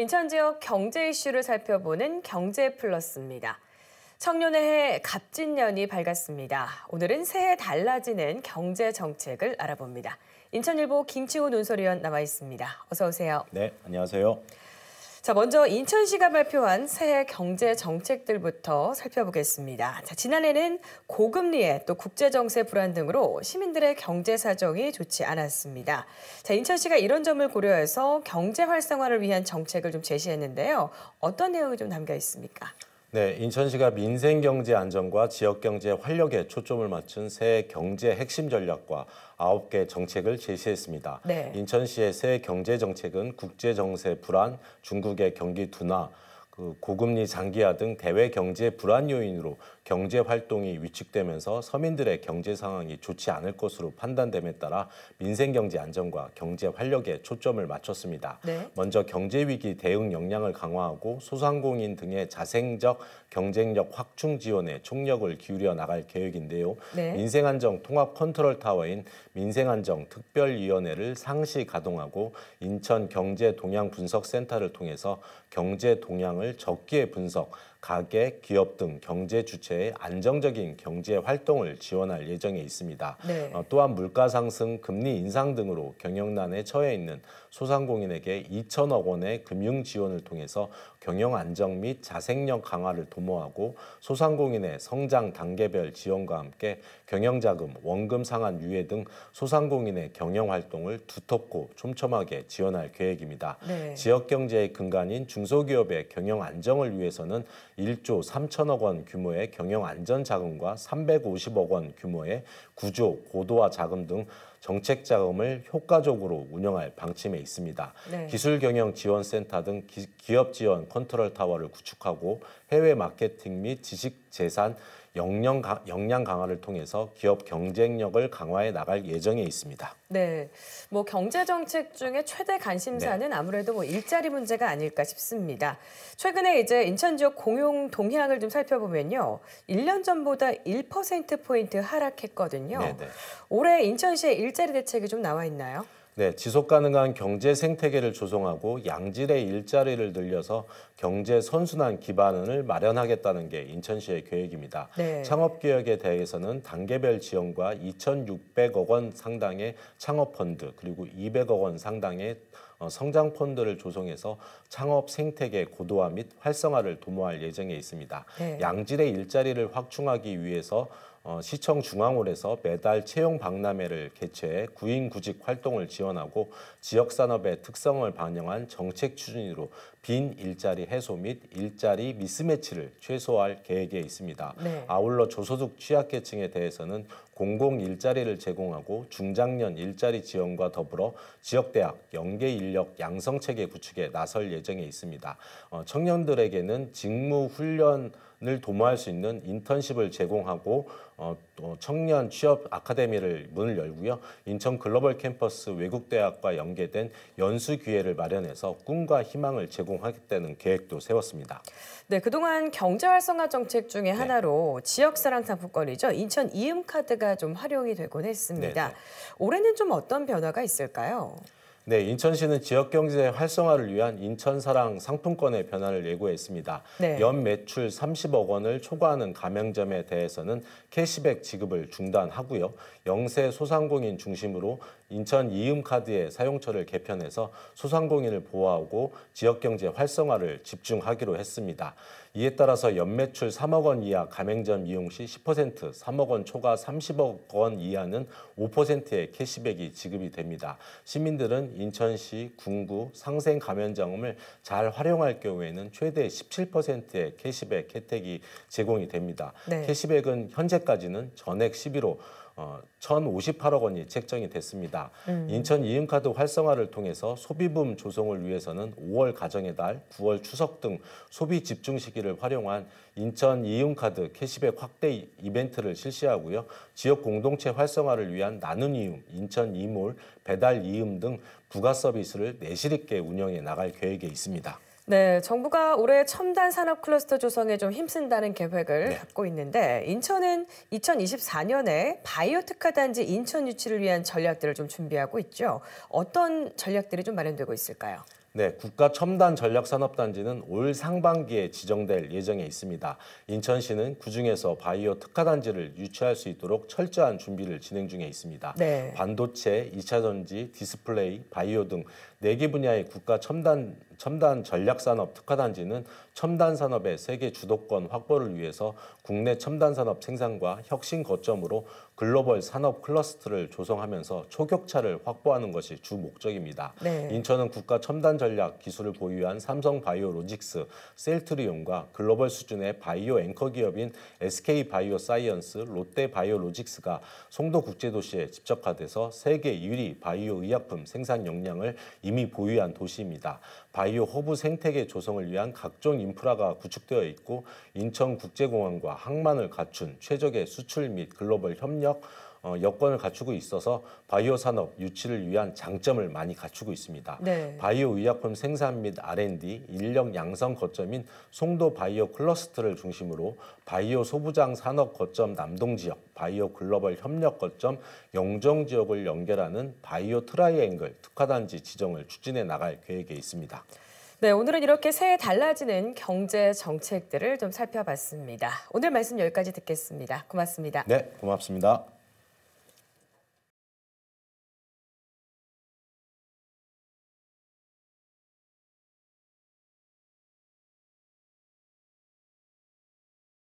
인천 지역 경제 이슈를 살펴보는 경제 플러스입니다. 청년의 해 갑진년이 밝았습니다. 오늘은 새해 달라지는 경제 정책을 알아봅니다. 인천일보 김치우 논설위원 나와 있습니다. 어서 오세요. 네, 안녕하세요. 자, 먼저 인천시가 발표한 새해 경제 정책들부터 살펴보겠습니다. 자, 지난해는 고금리에 또 국제 정세 불안 등으로 시민들의 경제 사정이 좋지 않았습니다. 자, 인천시가 이런 점을 고려해서 경제 활성화를 위한 정책을 좀 제시했는데요. 어떤 내용이 좀 담겨 있습니까? 네, 인천시가 민생 경제 안정과 지역 경제 활력에 초점을 맞춘 새 경제 핵심 전략과 아홉 개 정책을 제시했습니다. 네. 인천시의 새 경제 정책은 국제 정세 불안, 중국의 경기 둔화, 그 고금리 장기화 등 대외 경제 불안 요인으로 경제 활동이 위축되면서 서민들의 경제 상황이 좋지 않을 것으로 판단됨에 따라 민생 경제 안정과 경제 활력에 초점을 맞췄습니다. 네. 먼저 경제 위기 대응 역량을 강화하고 소상공인 등의 자생적 경쟁력 확충 지원에 총력을 기울여 나갈 계획인데요. 네. 민생 안정 통합 컨트롤 타워인 민생 안정 특별위원회를 상시 가동하고 인천 경제 동향 분석센터를 통해서 경제 동향을 적기에 분석, 가계, 기업 등 경제 주체 경 안정적인 경제 활동을 지원할 예정에 있습니다. 네. 어, 또한 물가 상승, 금리 인상 등으로 경영난에 처해 있는 소상공인에게 2천억 원의 금융 지원을 통해서 경영 안정 및 자생력 강화를 도모하고 소상공인의 성장 단계별 지원과 함께 경영자금, 원금 상한 유예 등 소상공인의 경영 활동을 두텁고 촘촘하게 지원할 계획입니다. 네. 지역 경제의 근간인 중소기업의 경영 안정을 위해서는 1조 3천억 원 규모의 경영 경영안전자금과 350억 원 규모의 구조, 고도화 자금 등 정책 자금을 효과적으로 운영할 방침에 있습니다. 네. 기술경영지원센터 등 기, 기업지원 컨트롤 타워를 구축하고 해외 마케팅 및 지식재산 역량, 역량 강화를 통해서 기업 경쟁력을 강화해 나갈 예정에 있습니다. 네, 뭐 경제 정책 중에 최대 관심사는 네. 아무래도 뭐 일자리 문제가 아닐까 싶습니다. 최근에 이제 인천 지역 공용 동향을 좀 살펴보면요, 1년 전보다 1% 포인트 하락했거든요. 네네. 네. 올해 인천시의 일자리 대책이 좀 나와 있나요? 네, 지속 가능한 경제 생태계를 조성하고 양질의 일자리를 늘려서 경제 선순환 기반을 마련하겠다는 게 인천시의 계획입니다. 네. 창업 개혁에 대해서는 단계별 지원과 2,600억 원 상당의 창업 펀드 그리고 200억 원 상당의 어, 성장 펀드를 조성해서 창업 생태계 고도화 및 활성화를 도모할 예정에 있습니다. 네. 양질의 일자리를 확충하기 위해서 어, 시청 중앙홀에서 매달 채용 박람회를 개최해 구인 구직 활동을 지원하고 지역 산업의 특성을 반영한 정책 추진으로 빈 일자리 해소 및 일자리 미스매치를 최소화할 계획에 있습니다. 네. 아울러 저소득 취약계층에 대해서는 공공 일자리를 제공하고 중장년 일자리 지원과 더불어 지역대학 연계 일 인력 양성 체계 구축에 나설 예정에 있습니다. 어, 청년들에게는 직무 훈련을 도모할 수 있는 인턴십을 제공하고 어, 청년 취업 아카데미를 문을 열고요. 인천 글로벌 캠퍼스 외국대학과 연계된 연수 기회를 마련해서 꿈과 희망을 제공하겠다는 계획도 세웠습니다. 네, 그동안 경제 활성화 정책 중에 네. 하나로 네. 지역 사랑 상품권이죠. 인천 이음 카드가 좀 활용이 되곤 했습니다. 네네. 네. 올해는 좀 어떤 변화가 있을까요? 네, 인천시는 지역 경제 활성화를 위한 인천사랑 상품권의 변화를 예고했습니다. 네. 연 매출 30억 원을 초과하는 가맹점에 대해서는 캐시백 지급을 중단하고요. 영세 소상공인 중심으로 인천 이음카드의 사용처를 개편해서 소상공인을 보호하고 지역경제 활성화를 집중하기로 했습니다. 이에 따라서 연매출 3억 원 이하 가맹점 이용 시 10%, 3억 원 초과 30억 원 이하는 5%의 캐시백이 지급이 됩니다. 시민들은 인천시, 군구, 상생 가맹점을 잘 활용할 경우에는 최대 17%의 캐시백 혜택이 제공이 됩니다. 네. 캐시백은 현재까지는 전액 11호 어, 1,058억 원이 책정이 됐습니다. 음. 인천 이음카드 활성화를 통해서 소비붐 조성을 위해서는 5월 가정의 달, 9월 추석 등 소비 집중 시기를 활용한 인천 이음카드 캐시백 확대 이벤트를 실시하고요. 지역 공동체 활성화를 위한 나눔 이음, 인천 이몰, 배달 이음 등 부가 서비스를 내실 있게 운영해 나갈 계획에 있습니다. 네, 정부가 올해 첨단 산업 클러스터 조성에 좀 힘쓴다는 계획을 네. 갖고 있는데 인천은 2024년에 바이오 특화 단지 인천 유치를 위한 전략들을 좀 준비하고 있죠. 어떤 전략들이 좀 마련되고 있을까요? 네, 국가 첨단 전략 산업단지는 올 상반기에 지정될 예정에 있습니다. 인천시는 그중에서 바이오 특화단지를 유치할 수 있도록 철저한 준비를 진행 중에 있습니다. 네. 반도체, 2차 전지, 디스플레이, 바이오 등 4개 분야의 국가 첨단, 첨단 전략산업 특화단지는 첨단산업의 세계 주도권 확보를 위해서 국내 첨단산업 생산과 혁신 거점으로 글로벌 산업 클러스터를 조성하면서 초격차를 확보하는 것이 주 목적입니다. 네. 인천은 국가 첨단 전략 기술을 보유한 삼성 바이오로직스, 셀트리온과 글로벌 수준의 바이오 앵커 기업인 SK 바이오 사이언스, 롯데 바이오로직스가 송도 국제도시에 집적화돼서 세계 1위 바이오 의약품 생산 역량을 이미 보유한 도시입니다. 바이오 허브 생태계 조성을 위한 각종 인프라가 구축되어 있고 인천국제공항과 항만을 갖춘 최적의 수출 및 글로벌 협력 어, 여건을 갖추고 있어서 바이오 산업 유치를 위한 장점을 많이 갖추고 있습니다. 네. 바이오 의약품 생산 및 R&D 인력 양성 거점인 송도 바이오 클러스터를 중심으로 바이오 소부장 산업 거점 남동 지역, 바이오 글로벌 협력 거점 영종 지역을 연결하는 바이오 트라이앵글 특화단지 지정을 추진해 나갈 계획에 있습니다. 네, 오늘은 이렇게 새해 달라지는 경제 정책들을 좀 살펴봤습니다. 오늘 말씀 여기까지 듣겠습니다. 고맙습니다. 네, 고맙습니다.